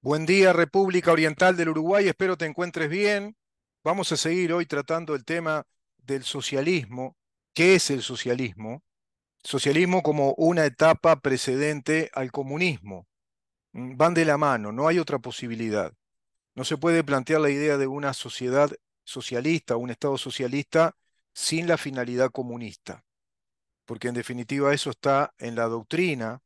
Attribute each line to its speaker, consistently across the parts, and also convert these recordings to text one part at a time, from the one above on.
Speaker 1: Buen día, República Oriental del Uruguay, espero te encuentres bien. Vamos a seguir hoy tratando el tema del socialismo. ¿Qué es el socialismo? Socialismo como una etapa precedente al comunismo. Mm, van de la mano, no hay otra posibilidad. No se puede plantear la idea de una sociedad socialista, un Estado socialista, sin la finalidad comunista. Porque en definitiva eso está en la doctrina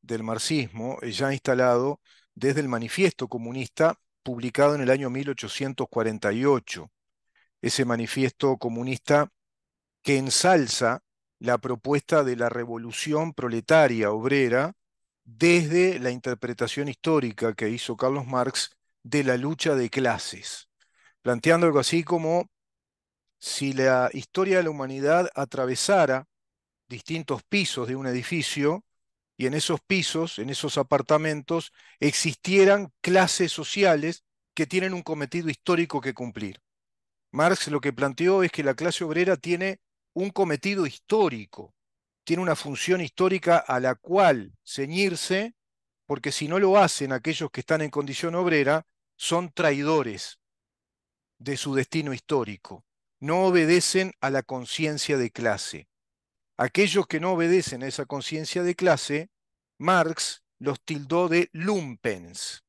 Speaker 1: del marxismo, eh, ya instalado desde el Manifiesto Comunista publicado en el año 1848. Ese manifiesto comunista que ensalza la propuesta de la revolución proletaria obrera desde la interpretación histórica que hizo Carlos Marx de la lucha de clases, planteando algo así como si la historia de la humanidad atravesara distintos pisos de un edificio, y en esos pisos, en esos apartamentos, existieran clases sociales que tienen un cometido histórico que cumplir. Marx lo que planteó es que la clase obrera tiene un cometido histórico, tiene una función histórica a la cual ceñirse, porque si no lo hacen aquellos que están en condición obrera, son traidores de su destino histórico, no obedecen a la conciencia de clase. Aquellos que no obedecen a esa conciencia de clase, Marx los tildó de Lumpens,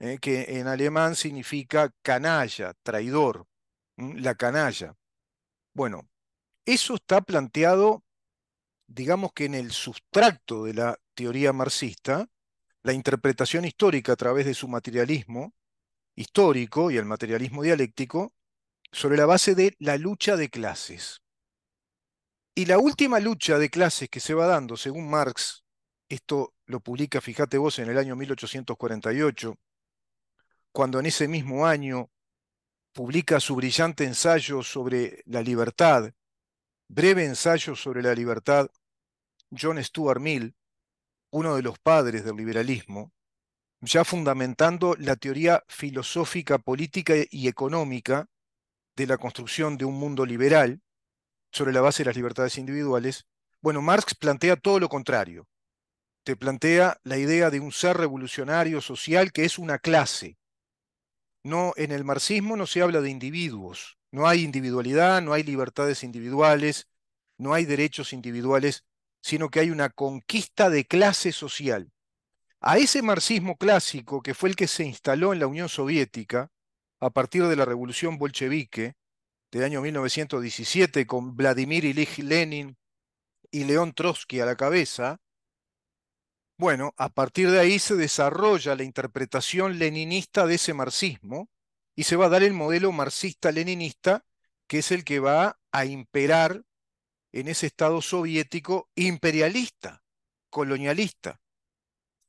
Speaker 1: ¿eh? que en alemán significa canalla, traidor, la canalla. Bueno, eso está planteado, digamos que en el sustracto de la teoría marxista, la interpretación histórica a través de su materialismo histórico y el materialismo dialéctico, sobre la base de la lucha de clases. Y la última lucha de clases que se va dando, según Marx, esto lo publica, fíjate vos, en el año 1848, cuando en ese mismo año publica su brillante ensayo sobre la libertad, breve ensayo sobre la libertad, John Stuart Mill, uno de los padres del liberalismo, ya fundamentando la teoría filosófica, política y económica de la construcción de un mundo liberal, sobre la base de las libertades individuales, bueno, Marx plantea todo lo contrario. Te plantea la idea de un ser revolucionario social que es una clase. No, en el marxismo no se habla de individuos. No hay individualidad, no hay libertades individuales, no hay derechos individuales, sino que hay una conquista de clase social. A ese marxismo clásico, que fue el que se instaló en la Unión Soviética a partir de la revolución bolchevique, del año 1917 con Vladimir Ilich Lenin y León Trotsky a la cabeza, bueno, a partir de ahí se desarrolla la interpretación leninista de ese marxismo y se va a dar el modelo marxista-leninista que es el que va a imperar en ese Estado soviético imperialista, colonialista,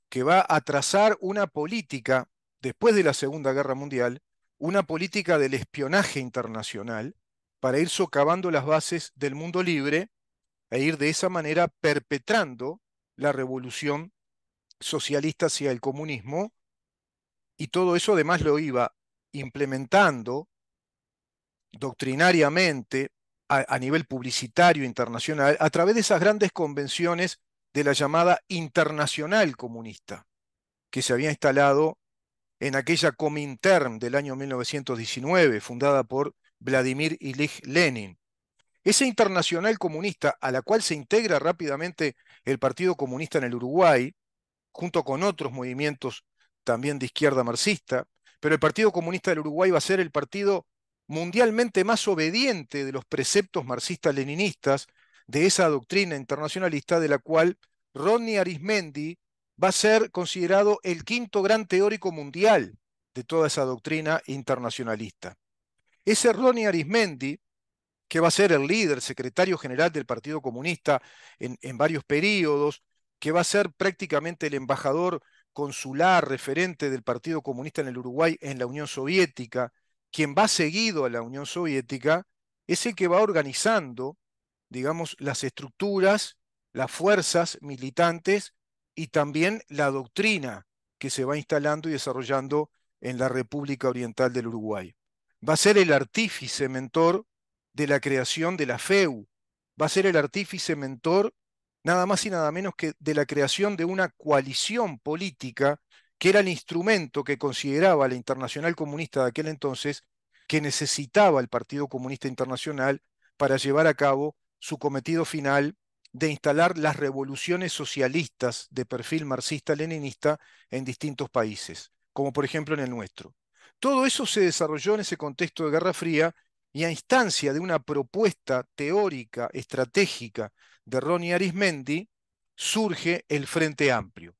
Speaker 1: que va a trazar una política después de la Segunda Guerra Mundial una política del espionaje internacional para ir socavando las bases del mundo libre e ir de esa manera perpetrando la revolución socialista hacia el comunismo. Y todo eso además lo iba implementando doctrinariamente a, nivel publicitario internacional a través de esas grandes convenciones de la llamada internacional comunista que se había instalado en aquella Comintern del año 1919, fundada por Vladimir Ilich Lenin. Esa internacional comunista, a la cual se integra rápidamente el Partido Comunista en el Uruguay, junto con otros movimientos también de izquierda marxista, pero el Partido Comunista del Uruguay va a ser el partido mundialmente más obediente de los preceptos marxistas-leninistas, de esa doctrina internacionalista de la cual Rodney Arismendi va a ser considerado el quinto gran teórico mundial de toda esa doctrina internacionalista. Ese Ronnie Arismendi, que va a ser el líder, secretario general del Partido Comunista en, varios periodos, que va a ser prácticamente el embajador consular referente del Partido Comunista en el Uruguay en la Unión Soviética, quien va seguido a la Unión Soviética, es el que va organizando, digamos, las estructuras, las fuerzas militantes y también la doctrina que se va instalando y desarrollando en la República Oriental del Uruguay. Va a ser el artífice mentor de la creación de la FEU, va a ser el artífice mentor nada más y nada menos que de la creación de una coalición política que era el instrumento que consideraba la Internacional Comunista de aquel entonces que necesitaba el Partido Comunista Internacional para llevar a cabo su cometido final de instalar las revoluciones socialistas de perfil marxista-leninista en distintos países, como por ejemplo en el nuestro. Todo eso se desarrolló en ese contexto de Guerra Fría y a instancia de una propuesta teórica, estratégica de Ronnie Arismendi, surge el Frente Amplio.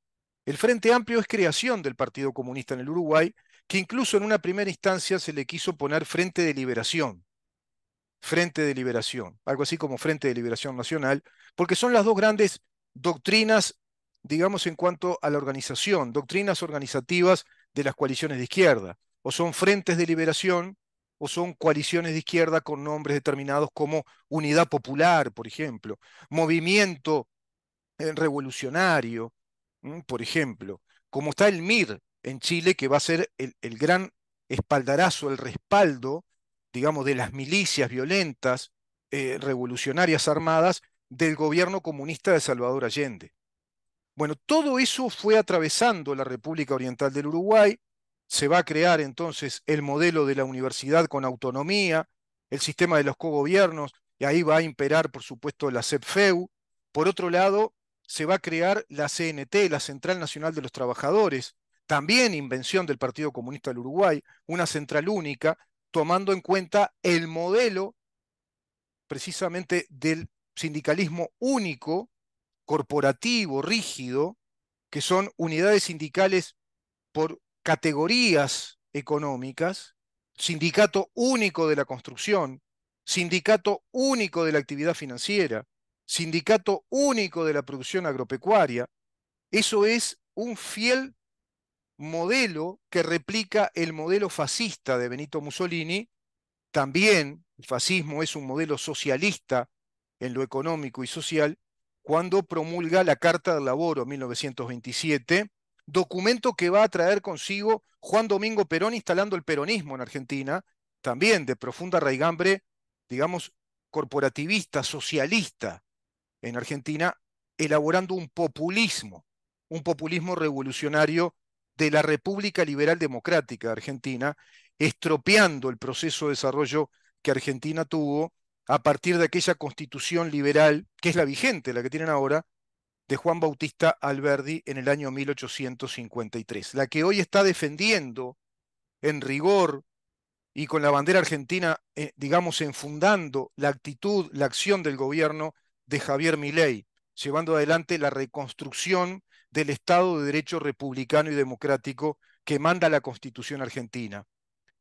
Speaker 1: El Frente Amplio es creación del Partido Comunista en el Uruguay, que incluso en una primera instancia se le quiso poner Frente de Liberación, Frente de Liberación, algo así como Frente de Liberación Nacional, porque son las dos grandes doctrinas, digamos, en cuanto a la organización, doctrinas organizativas de las coaliciones de izquierda, o son frentes de liberación o son coaliciones de izquierda con nombres determinados como Unidad Popular, por ejemplo, Movimiento eh, Revolucionario, mm, por ejemplo, como está el MIR en Chile, que va a ser el, gran espaldarazo, el respaldo digamos, de las milicias violentas, eh, revolucionarias armadas del gobierno comunista de Salvador Allende. Bueno, todo eso fue atravesando la República Oriental del Uruguay, se va a crear entonces el modelo de la universidad con autonomía, el sistema de los cogobiernos, y ahí va a imperar, por supuesto, la CEPFEU. Por otro lado, se va a crear la CNT, la Central Nacional de los Trabajadores, también invención del Partido Comunista del Uruguay, una central única tomando en cuenta el modelo precisamente del sindicalismo único, corporativo, rígido, que son unidades sindicales por categorías económicas, sindicato único de la construcción, sindicato único de la actividad financiera, sindicato único de la producción agropecuaria. Eso es un fiel modelo que replica el modelo fascista de Benito Mussolini. También el fascismo es un modelo socialista en lo económico y social cuando promulga la Carta del Laboro 1927, documento que va a traer consigo Juan Domingo Perón instalando el peronismo en Argentina, también de profunda raigambre, digamos, corporativista, socialista en Argentina, elaborando un populismo, un populismo revolucionario de la República Liberal Democrática de Argentina, estropeando el proceso de desarrollo que Argentina tuvo a partir de aquella constitución liberal, que es la vigente, la que tienen ahora, de Juan Bautista Alberdi en el año 1853, la que hoy está defendiendo en rigor y con la bandera argentina, eh, digamos, enfundando la actitud, la acción del gobierno de Javier Milei, llevando adelante la reconstrucción del Estado de Derecho republicano y democrático que manda la Constitución argentina,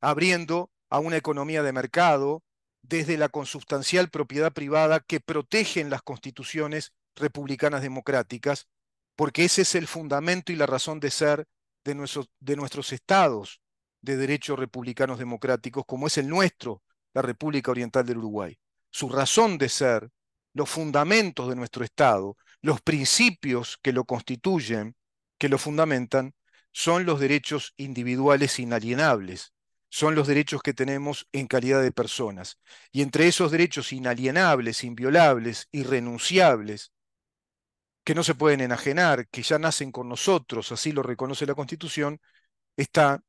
Speaker 1: abriendo a una economía de mercado desde la consustancial propiedad privada que protegen las constituciones republicanas democráticas, porque ese es el fundamento y la razón de ser de, nuestros estados de Derecho republicanos democráticos, como es el nuestro, la República Oriental del Uruguay. Su razón de ser, los fundamentos de nuestro Estado, los principios que lo constituyen, que lo fundamentan, son los derechos individuales inalienables, son los derechos que tenemos en calidad de personas. Y entre esos derechos inalienables, inviolables, irrenunciables, que no se pueden enajenar, que ya nacen con nosotros, así lo reconoce la Constitución, está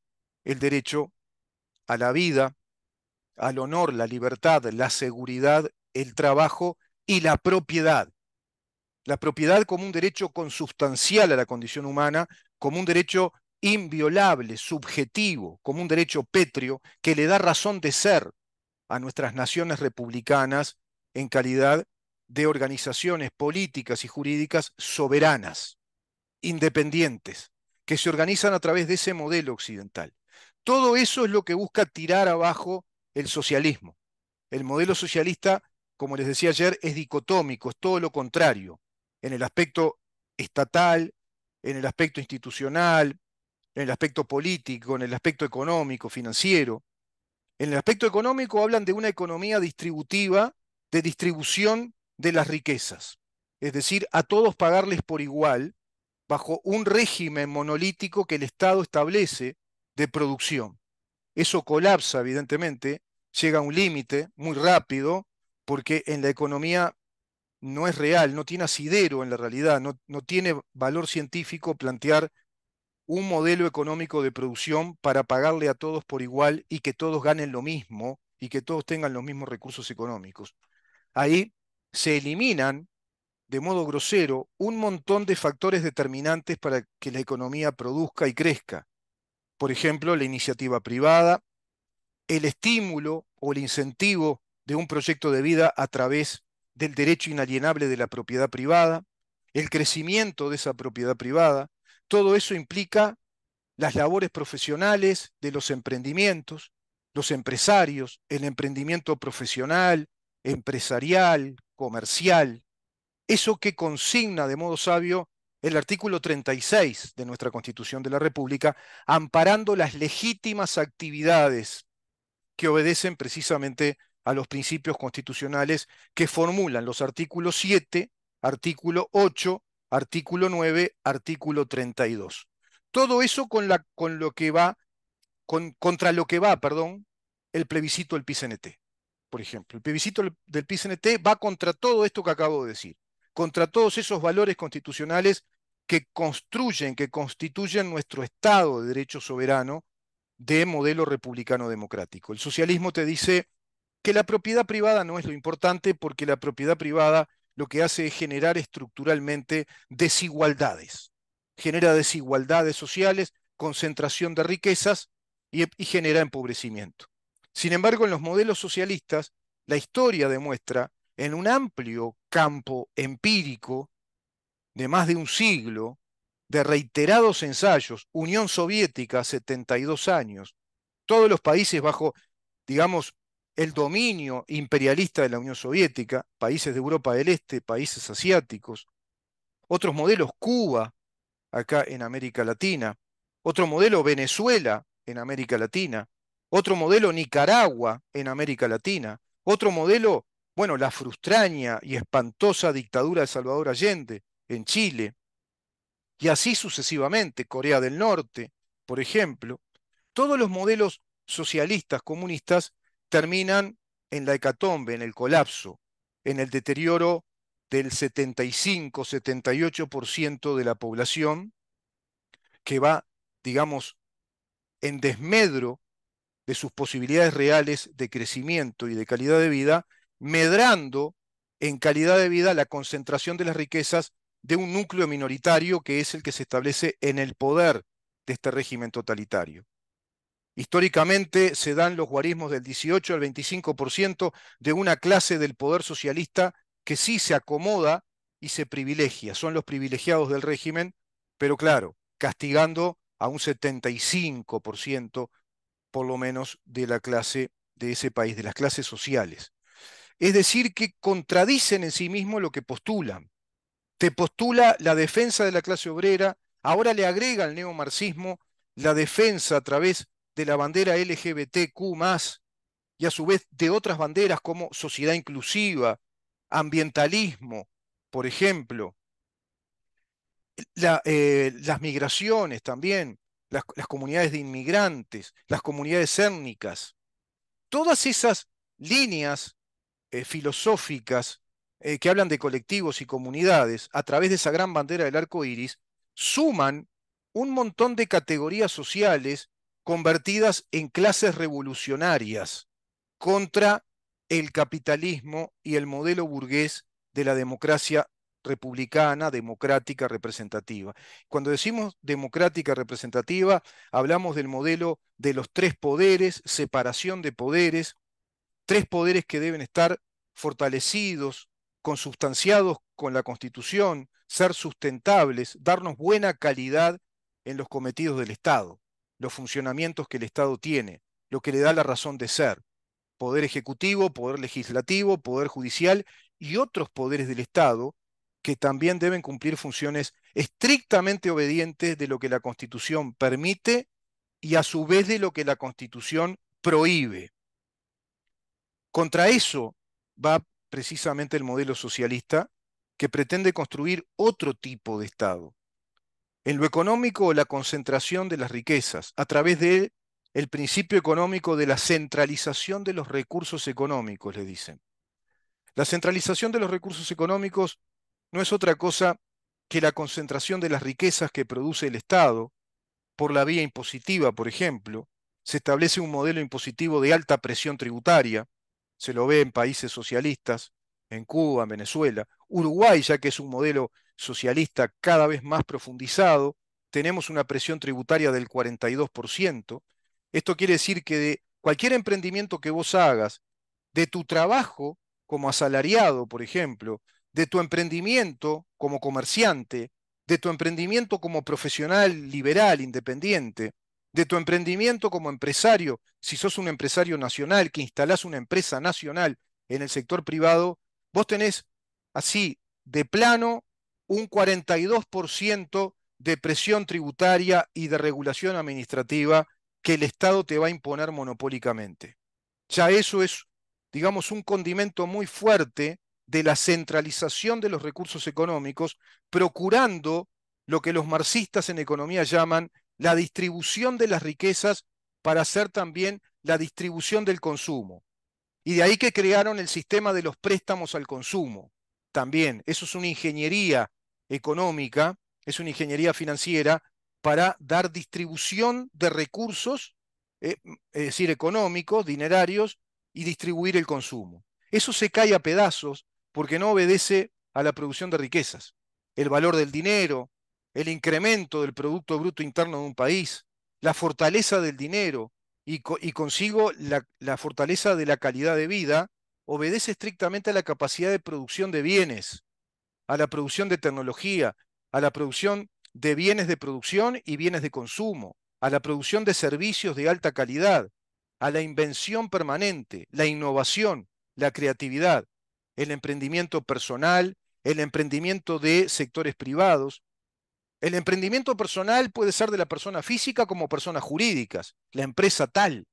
Speaker 1: el derecho a la vida, al honor, la libertad, la seguridad, el trabajo y la propiedad la propiedad como un derecho consustancial a la condición humana, como un derecho inviolable, subjetivo, como un derecho pétreo que le da razón de ser a nuestras naciones republicanas en calidad de organizaciones políticas y jurídicas soberanas, independientes, que se organizan a través de ese modelo occidental. Todo eso es lo que busca tirar abajo el socialismo. El modelo socialista, como les decía ayer, es dicotómico, es todo lo contrario en el aspecto estatal, en el aspecto institucional, en el aspecto político, en el aspecto económico, financiero. En el aspecto económico hablan de una economía distributiva, de distribución de las riquezas, es decir, a todos pagarles por igual, bajo un régimen monolítico que el Estado establece de producción. Eso colapsa, evidentemente, llega a un límite muy rápido, porque en la economía no es real, no tiene asidero en la realidad, no, no tiene valor científico plantear un modelo económico de producción para pagarle a todos por igual y que todos ganen lo mismo y que todos tengan los mismos recursos económicos. Ahí se eliminan de modo grosero un montón de factores determinantes para que la economía produzca y crezca. Por ejemplo, la iniciativa privada, el estímulo o el incentivo de un proyecto de vida a través del derecho inalienable de la propiedad privada, el crecimiento de esa propiedad privada, todo eso implica las labores profesionales de los emprendimientos, los empresarios, el emprendimiento profesional, empresarial, comercial, eso que consigna de modo sabio el artículo 36 de nuestra Constitución de la República, amparando las legítimas actividades que obedecen precisamente a los principios constitucionales que formulan los artículos 7, artículo 8, artículo 9, artículo 32. Todo eso con, lo que va, contra lo que va, perdón, el plebiscito del PICNT, por ejemplo. El plebiscito del PICNT va contra todo esto que acabo de decir, contra todos esos valores constitucionales que construyen, que constituyen nuestro Estado de Derecho Soberano de modelo republicano democrático. El socialismo te dice, que la propiedad privada no es lo importante porque la propiedad privada lo que hace es generar estructuralmente desigualdades. Genera desigualdades sociales, concentración de riquezas y, genera empobrecimiento. Sin embargo, en los modelos socialistas, la historia demuestra en un amplio campo empírico de más de un siglo, de reiterados ensayos, Unión Soviética, 72 años, todos los países bajo, digamos, el dominio imperialista de la Unión Soviética, países de Europa del Este, países asiáticos, otros modelos Cuba, acá en América Latina, otro modelo Venezuela en América Latina, otro modelo Nicaragua en América Latina, otro modelo, bueno, la frustraña y espantosa dictadura de Salvador Allende en Chile, y así sucesivamente, Corea del Norte, por ejemplo, todos los modelos socialistas, comunistas, terminan en la hecatombe, en el colapso, en el deterioro del 75-78% de la población que va, digamos, en desmedro de sus posibilidades reales de crecimiento y de calidad de vida, medrando en calidad de vida la concentración de las riquezas de un núcleo minoritario que es el que se establece en el poder de este régimen totalitario. Históricamente se dan los guarismos del 18 al 25% de una clase del poder socialista que sí se acomoda y se privilegia. Son los privilegiados del régimen, pero claro, castigando a un 75% por lo menos de la clase de ese país, de las clases sociales. Es decir, que contradicen en sí mismo lo que postulan. Te postula la defensa de la clase obrera, ahora le agrega al neomarxismo la defensa a través de la bandera LGBTQ y a su vez de otras banderas como sociedad inclusiva, ambientalismo, por ejemplo, eh, las migraciones también, las, comunidades de inmigrantes, las comunidades étnicas. Todas esas líneas eh, filosóficas eh, que hablan de colectivos y comunidades a través de esa gran bandera del arco iris suman un montón de categorías sociales convertidas en clases revolucionarias contra el capitalismo y el modelo burgués de la democracia republicana, democrática, representativa. Cuando decimos democrática representativa, hablamos del modelo de los tres poderes, separación de poderes, tres poderes que deben estar fortalecidos, consustanciados con la Constitución, ser sustentables, darnos buena calidad en los cometidos del Estado los funcionamientos que el Estado tiene, lo que le da la razón de ser. Poder ejecutivo, poder legislativo, poder judicial y otros poderes del Estado que también deben cumplir funciones estrictamente obedientes de lo que la Constitución permite y a su vez de lo que la Constitución prohíbe. Contra eso va precisamente el modelo socialista que pretende construir otro tipo de Estado, en lo económico, la concentración de las riquezas, a través del principio económico de la centralización de los recursos económicos, le dicen. La centralización de los recursos económicos no es otra cosa que la concentración de las riquezas que produce el Estado por la vía impositiva, por ejemplo. Se establece un modelo impositivo de alta presión tributaria, se lo ve en países socialistas, en Cuba, Venezuela, Uruguay, ya que es un modelo socialista cada vez más profundizado, tenemos una presión tributaria del 42%. Esto quiere decir que de cualquier emprendimiento que vos hagas, de tu trabajo como asalariado, por ejemplo, de tu emprendimiento como comerciante, de tu emprendimiento como profesional liberal, independiente, de tu emprendimiento como empresario, si sos un empresario nacional, que instalás una empresa nacional en el sector privado, vos tenés así de plano un 42% de presión tributaria y de regulación administrativa que el Estado te va a imponer monopólicamente. Ya eso es, digamos, un condimento muy fuerte de la centralización de los recursos económicos, procurando lo que los marxistas en economía llaman la distribución de las riquezas para hacer también la distribución del consumo. Y de ahí que crearon el sistema de los préstamos al consumo, también. Eso es una ingeniería económica, es una ingeniería financiera para dar distribución de recursos, eh, es decir, económicos, dinerarios, y distribuir el consumo. Eso se cae a pedazos porque no obedece a la producción de riquezas. El valor del dinero, el incremento del Producto Bruto Interno de un país, la fortaleza del dinero y, consigo la fortaleza de la calidad de vida obedece estrictamente a la capacidad de producción de bienes, a la producción de tecnología, a la producción de bienes de producción y bienes de consumo, a la producción de servicios de alta calidad, a la invención permanente, la innovación, la creatividad, el emprendimiento personal, el emprendimiento de sectores privados. El emprendimiento personal puede ser de la persona física como personas jurídicas, la empresa tal,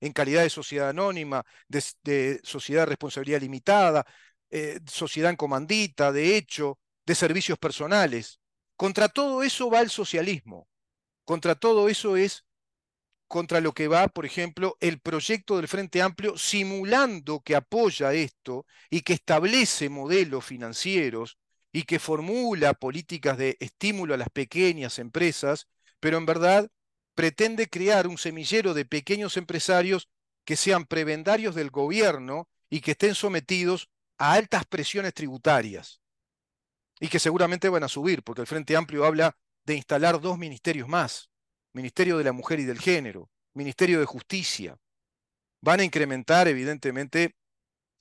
Speaker 1: en calidad de sociedad anónima, de, sociedad de responsabilidad limitada, eh, sociedad en comandita, de hecho, de servicios personales. Contra todo eso va el socialismo. Contra todo eso es contra lo que va, por ejemplo, el proyecto del Frente Amplio simulando que apoya esto y que establece modelos financieros y que formula políticas de estímulo a las pequeñas empresas, pero en verdad pretende crear un semillero de pequeños empresarios que sean prebendarios del gobierno y que estén sometidos a altas presiones tributarias y que seguramente van a subir, porque el Frente Amplio habla de instalar dos ministerios más, Ministerio de la Mujer y del Género, Ministerio de Justicia. Van a incrementar, evidentemente,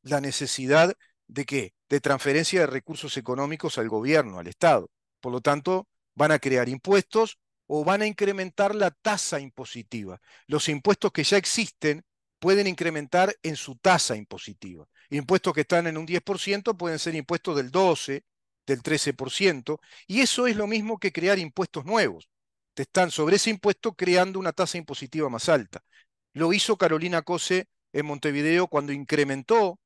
Speaker 1: la necesidad de qué? De transferencia de recursos económicos al gobierno, al Estado. Por lo tanto, van a crear impuestos o van a incrementar la tasa impositiva. Los impuestos que ya existen pueden incrementar en su tasa impositiva. Impuestos que están en un 10% pueden ser impuestos del 12, del 13%, y eso es lo mismo que crear impuestos nuevos. Te están sobre ese impuesto creando una tasa impositiva más alta. Lo hizo Carolina Cose en Montevideo cuando incrementó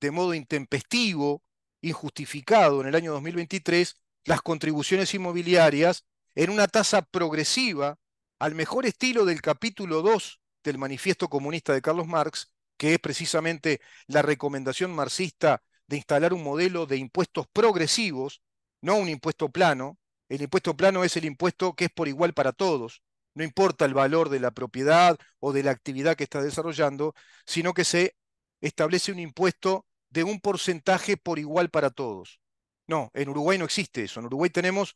Speaker 1: de modo intempestivo, injustificado en el año 2023, las contribuciones inmobiliarias en una tasa progresiva al mejor estilo del capítulo 2 del Manifiesto Comunista de Carlos Marx, que es precisamente la recomendación marxista de instalar un modelo de impuestos progresivos, no un impuesto plano. El impuesto plano es el impuesto que es por igual para todos, no importa el valor de la propiedad o de la actividad que está desarrollando, sino que se establece un impuesto de un porcentaje por igual para todos. No, en Uruguay no existe eso. En Uruguay tenemos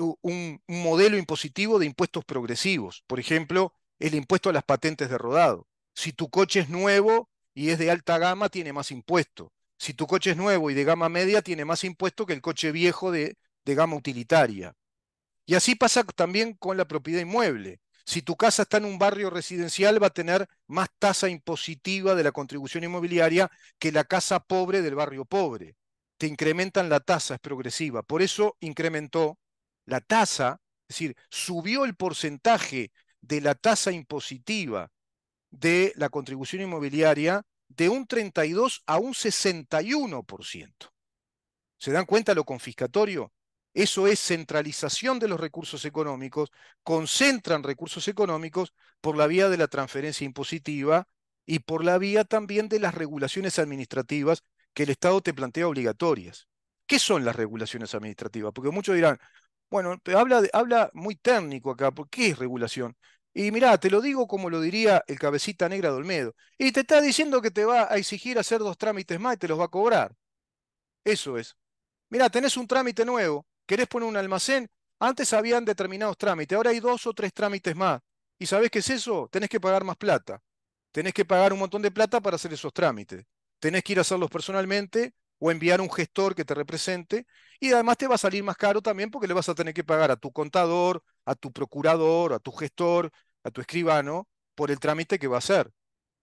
Speaker 1: un, modelo impositivo de impuestos progresivos. Por ejemplo, el impuesto a las patentes de rodado. Si tu coche es nuevo y es de alta gama, tiene más impuesto. Si tu coche es nuevo y de gama media, tiene más impuesto que el coche viejo de, de gama utilitaria. Y así pasa también con la propiedad inmueble. Si tu casa está en un barrio residencial, va a tener más tasa impositiva de la contribución inmobiliaria que la casa pobre del barrio pobre. Te incrementan la tasa, es progresiva. Por eso incrementó la tasa, es decir, subió el porcentaje de la tasa impositiva de la contribución inmobiliaria de un 32 a un 61%. ¿Se dan cuenta lo confiscatorio? Eso es centralización de los recursos económicos, concentran recursos económicos por la vía de la transferencia impositiva y por la vía también de las regulaciones administrativas que el Estado te plantea obligatorias. ¿Qué son las regulaciones administrativas? Porque muchos dirán, bueno, habla, muy técnico acá, porque qué es regulación? Y mirá, te lo digo como lo diría el cabecita negra de Olmedo. Y te está diciendo que te va a exigir hacer dos trámites más y te los va a cobrar. Eso es. Mirá, tenés un trámite nuevo, querés poner un almacén, antes habían determinados trámites, ahora hay dos o tres trámites más. ¿Y sabés qué es eso? Tenés que pagar más plata. Tenés que pagar un montón de plata para hacer esos trámites. Tenés que ir a hacerlos personalmente o enviar un gestor que te represente. Y además te va a salir más caro también porque le vas a tener que pagar a tu contador, a tu procurador, a tu gestor, a tu escribano, por el trámite que va a hacer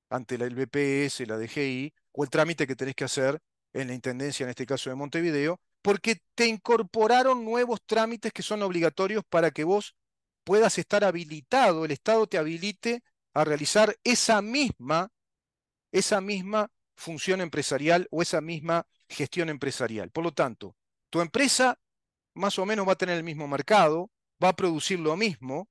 Speaker 1: ante la, el BPS, la DGI, o el trámite que tenés que hacer en la Intendencia, en este caso de Montevideo, porque te incorporaron nuevos trámites que son obligatorios para que vos puedas estar habilitado, el Estado te habilite a realizar esa misma, esa misma función empresarial o esa misma gestión empresarial. Por lo tanto, tu empresa más o menos va a tener el mismo mercado, va a producir lo mismo,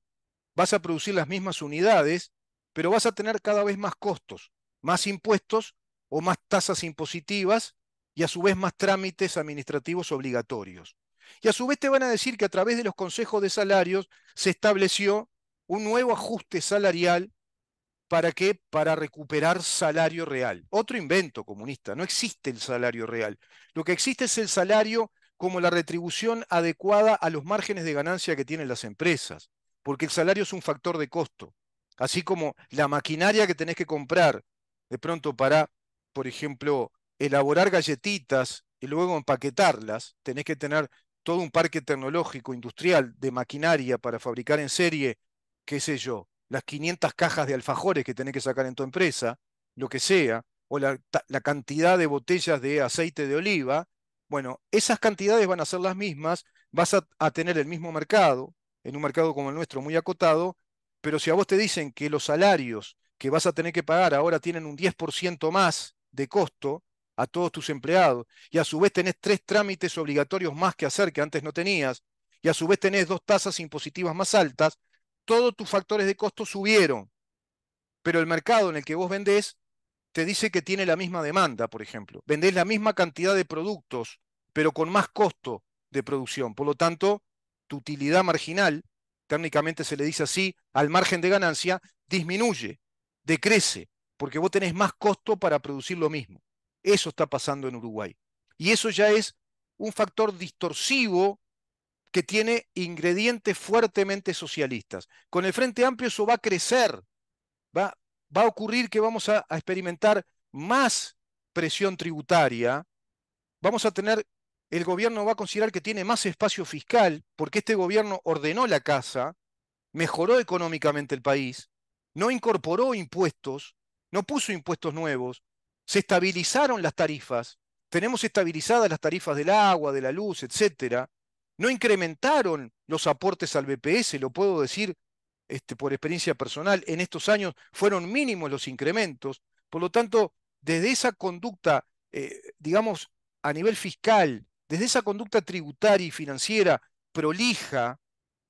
Speaker 1: vas a producir las mismas unidades, pero vas a tener cada vez más costos, más impuestos o más tasas impositivas y a su vez más trámites administrativos obligatorios. Y a su vez te van a decir que a través de los consejos de salarios se estableció un nuevo ajuste salarial ¿Para qué? Para recuperar salario real. Otro invento comunista, no existe el salario real. Lo que existe es el salario como la retribución adecuada a los márgenes de ganancia que tienen las empresas, porque el salario es un factor de costo, así como la maquinaria que tenés que comprar de pronto para, por ejemplo, elaborar galletitas y luego empaquetarlas, tenés que tener todo un parque tecnológico, industrial, de maquinaria para fabricar en serie, qué sé yo, las 500 cajas de alfajores que tenés que sacar en tu empresa, lo que sea, o la, cantidad de botellas de aceite de oliva, bueno, esas cantidades van a ser las mismas, vas a, a, tener el mismo mercado, en un mercado como el nuestro muy acotado, pero si a vos te dicen que los salarios que vas a tener que pagar ahora tienen un 10% más de costo a todos tus empleados, y a su vez tenés tres trámites obligatorios más que hacer que antes no tenías, y a su vez tenés dos tasas impositivas más altas, todos tus factores de costo subieron, pero el mercado en el que vos vendés te dice que tiene la misma demanda, por ejemplo. Vendés la misma cantidad de productos, pero con más costo de producción. Por lo tanto, tu utilidad marginal, técnicamente se le dice así, al margen de ganancia, disminuye, decrece, porque vos tenés más costo para producir lo mismo. Eso está pasando en Uruguay. Y eso ya es un factor distorsivo que tiene ingredientes fuertemente socialistas. Con el Frente Amplio eso va a crecer, va, va a ocurrir que vamos a, a experimentar más presión tributaria, vamos a tener, el gobierno va a considerar que tiene más espacio fiscal, porque este gobierno ordenó la casa, mejoró económicamente el país, no incorporó impuestos, no puso impuestos nuevos, se estabilizaron las tarifas, tenemos estabilizadas las tarifas del agua, de la luz, etcétera. No incrementaron los aportes al BPS, lo puedo decir este, por experiencia personal, en estos años fueron mínimos los incrementos. Por lo tanto, desde esa conducta, eh, digamos, a nivel fiscal, desde esa conducta tributaria y financiera prolija,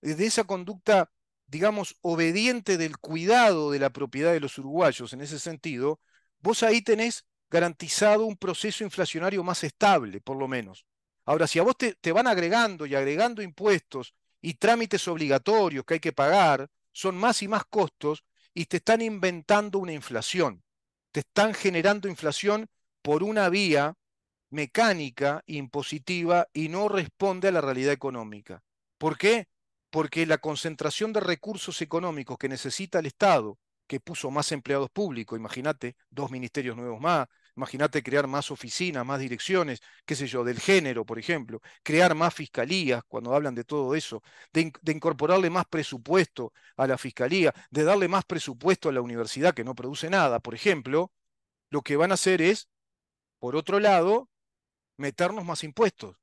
Speaker 1: desde esa conducta, digamos, obediente del cuidado de la propiedad de los uruguayos en ese sentido, vos ahí tenés garantizado un proceso inflacionario más estable, por lo menos. Ahora, si a vos te, te van agregando y agregando impuestos y trámites obligatorios que hay que pagar, son más y más costos y te están inventando una inflación. Te están generando inflación por una vía mecánica, impositiva y no responde a la realidad económica. ¿Por qué? Porque la concentración de recursos económicos que necesita el Estado, que puso más empleados públicos, imagínate, dos ministerios nuevos más, Imagínate crear más oficinas, más direcciones, qué sé yo, del género, por ejemplo, crear más fiscalías cuando hablan de todo eso, de, de, incorporarle más presupuesto a la fiscalía, de darle más presupuesto a la universidad que no produce nada, por ejemplo, lo que van a hacer es, por otro lado, meternos más impuestos,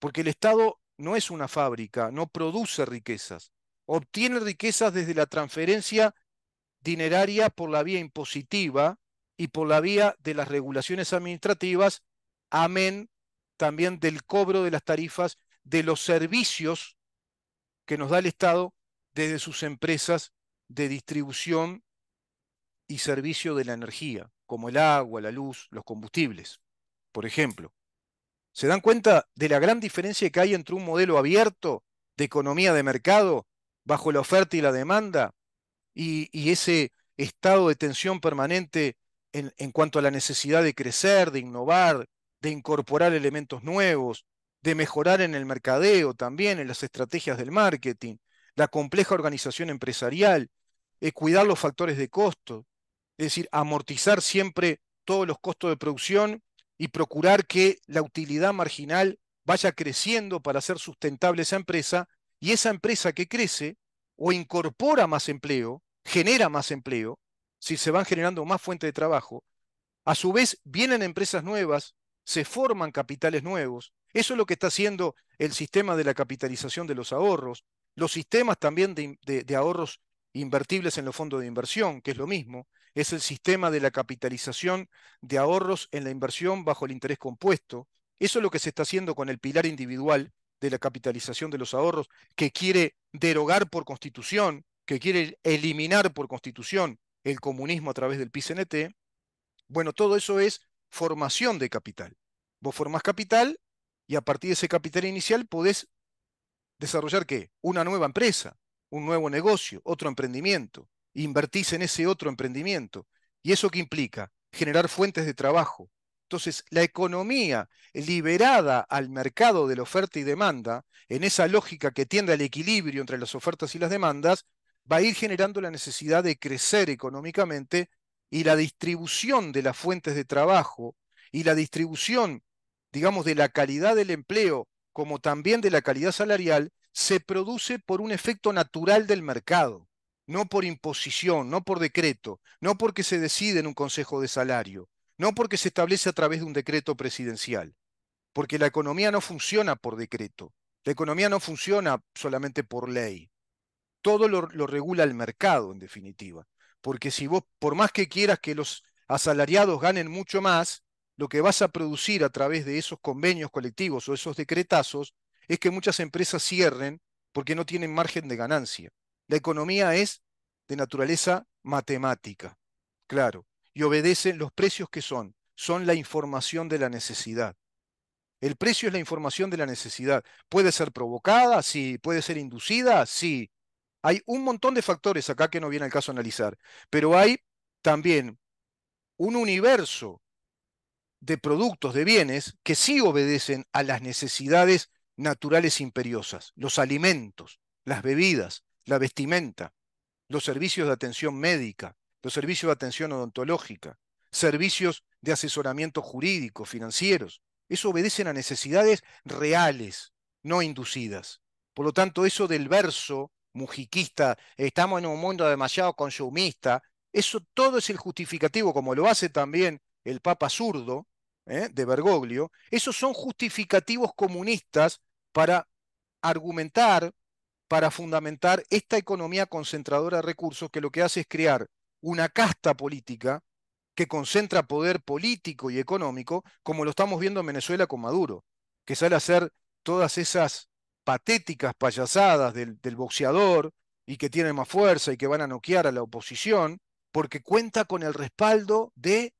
Speaker 1: porque el Estado no es una fábrica, no produce riquezas, obtiene riquezas desde la transferencia dineraria por la vía impositiva y por la vía de las regulaciones administrativas, amén también del cobro de las tarifas de los servicios que nos da el Estado desde sus empresas de distribución y servicio de la energía, como el agua, la luz, los combustibles, por ejemplo. ¿Se dan cuenta de la gran diferencia que hay entre un modelo abierto de economía de mercado bajo la oferta y la demanda y, ese estado de tensión permanente en, cuanto a la necesidad de crecer, de innovar, de incorporar elementos nuevos, de mejorar en el mercadeo también, en las estrategias del marketing, la compleja organización empresarial, eh, cuidar los factores de costo, es decir, amortizar siempre todos los costos de producción y procurar que la utilidad marginal vaya creciendo para hacer sustentable esa empresa y esa empresa que crece o incorpora más empleo, genera más empleo si se van generando más fuentes de trabajo, a su vez vienen empresas nuevas, se forman capitales nuevos. Eso es lo que está haciendo el sistema de la capitalización de los ahorros, los sistemas también de, ahorros invertibles en los fondos de inversión, que es lo mismo, es el sistema de la capitalización de ahorros en la inversión bajo el interés compuesto. Eso es lo que se está haciendo con el pilar individual de la capitalización de los ahorros, que quiere derogar por constitución, que quiere eliminar por constitución el comunismo a través del PCNT. Bueno, todo eso es formación de capital. Vos formás capital y a partir de ese capital inicial podés desarrollar qué? Una nueva empresa, un nuevo negocio, otro emprendimiento. Invertís en ese otro emprendimiento. ¿Y eso qué implica? Generar fuentes de trabajo. Entonces, la economía liberada al mercado de la oferta y demanda, en esa lógica que tiende al equilibrio entre las ofertas y las demandas, va a ir generando la necesidad de crecer económicamente y la distribución de las fuentes de trabajo y la distribución, digamos, de la calidad del empleo como también de la calidad salarial se produce por un efecto natural del mercado, no por imposición, no por decreto, no porque se decide en un consejo de salario, no porque se establece a través de un decreto presidencial, porque la economía no funciona por decreto, la economía no funciona solamente por ley, todo lo, regula el mercado, en definitiva. Porque si vos, por más que quieras que los asalariados ganen mucho más, lo que vas a producir a través de esos convenios colectivos o esos decretazos es que muchas empresas cierren porque no tienen margen de ganancia. La economía es de naturaleza matemática, claro, y obedecen los precios que son, son la información de la necesidad. El precio es la información de la necesidad. ¿Puede ser provocada? Sí. ¿Puede ser inducida? Sí. Hay un montón de factores acá que no viene al caso analizar, pero hay también un universo de productos, de bienes, que sí obedecen a las necesidades naturales imperiosas, los alimentos, las bebidas, la vestimenta, los servicios de atención médica, los servicios de atención odontológica, servicios de asesoramiento jurídico, financieros. Eso obedecen a necesidades reales, no inducidas. Por lo tanto, eso del verso mujiquista, estamos en un mundo demasiado consumista. Eso todo es el justificativo, como lo hace también el Papa Zurdo ¿eh? de Bergoglio. Esos son justificativos comunistas para argumentar, para fundamentar esta economía concentradora de recursos que lo que hace es crear una casta política que concentra poder político y económico, como lo estamos viendo en Venezuela con Maduro, que sale a hacer todas esas patéticas payasadas del, boxeador y que tienen más fuerza y que van a noquear a la oposición, porque cuenta con el respaldo de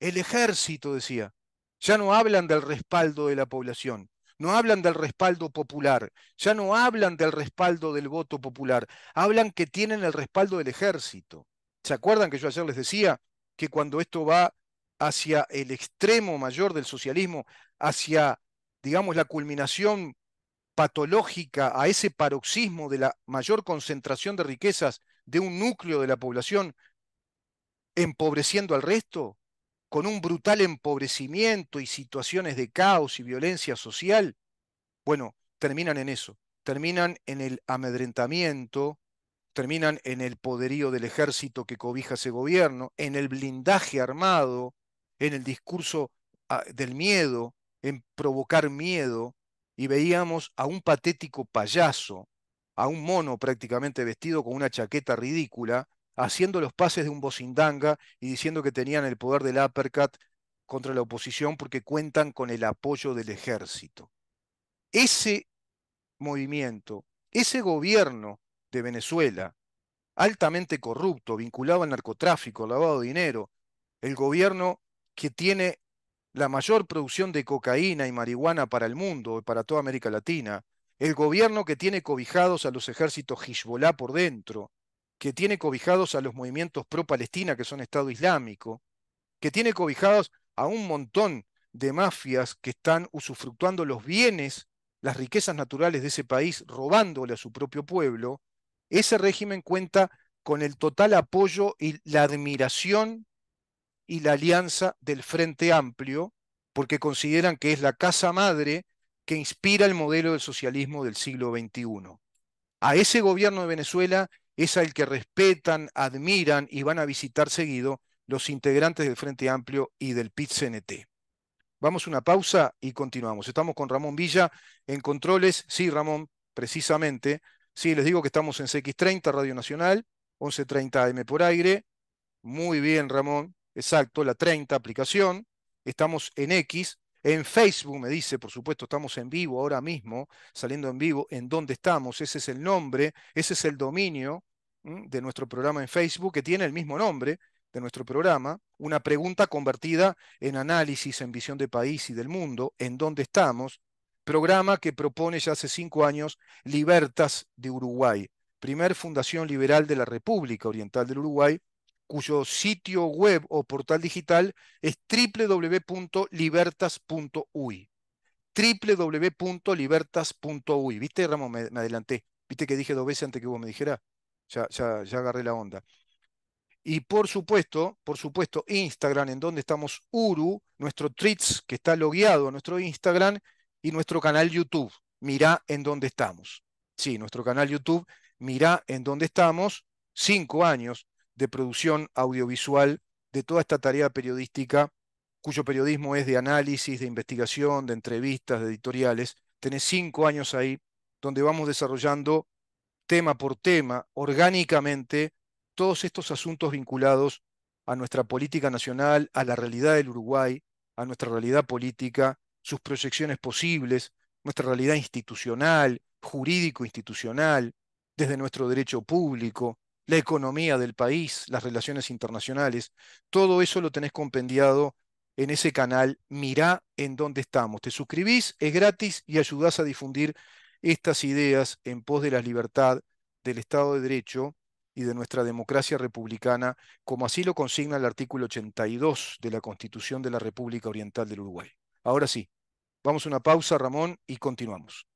Speaker 1: el ejército, decía. Ya no hablan del respaldo de la población, no hablan del respaldo popular, ya no hablan del respaldo del voto popular, hablan que tienen el respaldo del ejército. ¿Se acuerdan que yo ayer les decía que cuando esto va hacia el extremo mayor del socialismo, hacia, digamos, la culminación patológica, a ese paroxismo de la mayor concentración de riquezas de un núcleo de la población, empobreciendo al resto, con un brutal empobrecimiento y situaciones de caos y violencia social, bueno, terminan en eso, terminan en el amedrentamiento, terminan en el poderío del ejército que cobija ese gobierno, en el blindaje armado, en el discurso ah, del miedo, en provocar miedo, y veíamos a un patético payaso, a un mono prácticamente vestido con una chaqueta ridícula, haciendo los pases de un bocindanga y diciendo que tenían el poder del uppercut contra la oposición porque cuentan con el apoyo del ejército. Ese movimiento, ese gobierno de Venezuela, altamente corrupto, vinculado al narcotráfico, lavado de dinero, el gobierno que tiene la mayor producción de cocaína y marihuana para el mundo y para toda América Latina, el gobierno que tiene cobijados a los ejércitos Hezbollah por dentro, que tiene cobijados a los movimientos pro-Palestina que son Estado Islámico, que tiene cobijados a un montón de mafias que están usufructuando los bienes, las riquezas naturales de ese país, robándole a su propio pueblo, ese régimen cuenta con el total apoyo y la admiración y la alianza del Frente Amplio, porque consideran que es la casa madre que inspira el modelo del socialismo del siglo XXI. A ese gobierno de Venezuela es al que respetan, admiran y van a visitar seguido los integrantes del Frente Amplio y del PIT-CNT. Vamos a una pausa y continuamos. Estamos con Ramón Villa en Controles. Sí, Ramón, precisamente. Sí, les digo que estamos en CX30, Radio Nacional, 11.30 AM por aire. Muy bien, Ramón exacto, la 30 aplicación. Estamos en X, en Facebook me dice, por supuesto, estamos en vivo ahora mismo, saliendo en vivo, en dónde estamos. Ese es el nombre, ese es el dominio de nuestro programa en Facebook, que tiene el mismo nombre de nuestro programa. Una pregunta convertida en análisis, en visión de país y del mundo, en dónde estamos. Programa que propone ya hace cinco años Libertas de Uruguay, primer fundación liberal de la República Oriental del Uruguay, cuyo sitio web o portal digital es www.libertas.uy. www.libertas.uy. ¿Viste, Ramón? Me, adelanté. ¿Viste que dije dos veces antes que vos me dijera? Ya, ya, agarré la onda. Y por supuesto, por supuesto, Instagram, en donde estamos Uru, nuestro tweets que está logueado a nuestro Instagram, y nuestro canal YouTube. Mirá en dónde estamos. Sí, nuestro canal YouTube, mirá en dónde estamos. Cinco años de producción audiovisual de toda esta tarea periodística, cuyo periodismo es de análisis, de investigación, de entrevistas, de editoriales. Tenés cinco años ahí, donde vamos desarrollando tema por tema, orgánicamente, todos estos asuntos vinculados a nuestra política nacional, a la realidad del Uruguay, a nuestra realidad política, sus proyecciones posibles, nuestra realidad institucional, jurídico-institucional, desde nuestro derecho público, la economía del país, las relaciones internacionales, todo eso lo tenés compendiado en ese canal. Mirá en dónde estamos. Te suscribís, es gratis y ayudás a difundir estas ideas en pos de la libertad, del Estado de Derecho y de nuestra democracia republicana, como así lo consigna el artículo 82 de la Constitución de la República Oriental del Uruguay. Ahora sí, vamos a una pausa, Ramón, y continuamos.